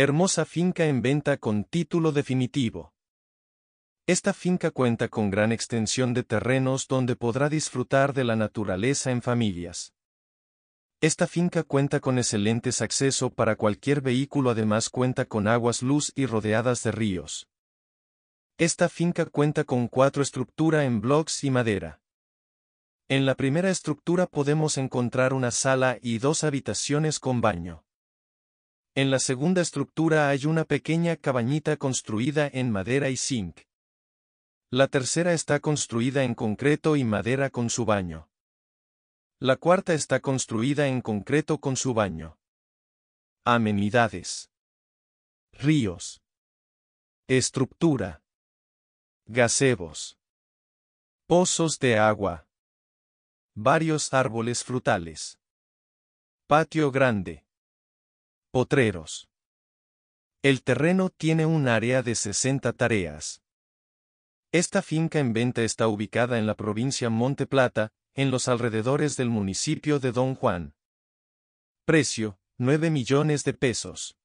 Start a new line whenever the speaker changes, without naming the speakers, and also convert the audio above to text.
Hermosa finca en venta con título definitivo. Esta finca cuenta con gran extensión de terrenos donde podrá disfrutar de la naturaleza en familias. Esta finca cuenta con excelentes acceso para cualquier vehículo además cuenta con aguas luz y rodeadas de ríos. Esta finca cuenta con cuatro estructura en bloques y madera. En la primera estructura podemos encontrar una sala y dos habitaciones con baño. En la segunda estructura hay una pequeña cabañita construida en madera y zinc. La tercera está construida en concreto y madera con su baño. La cuarta está construida en concreto con su baño.
Amenidades. Ríos. Estructura. Gazebos. Pozos de agua.
Varios árboles frutales. Patio grande. Potreros. El terreno tiene un área de 60 tareas. Esta finca en venta está ubicada en la provincia Monte Plata, en los
alrededores del municipio de Don Juan. Precio, 9 millones de pesos.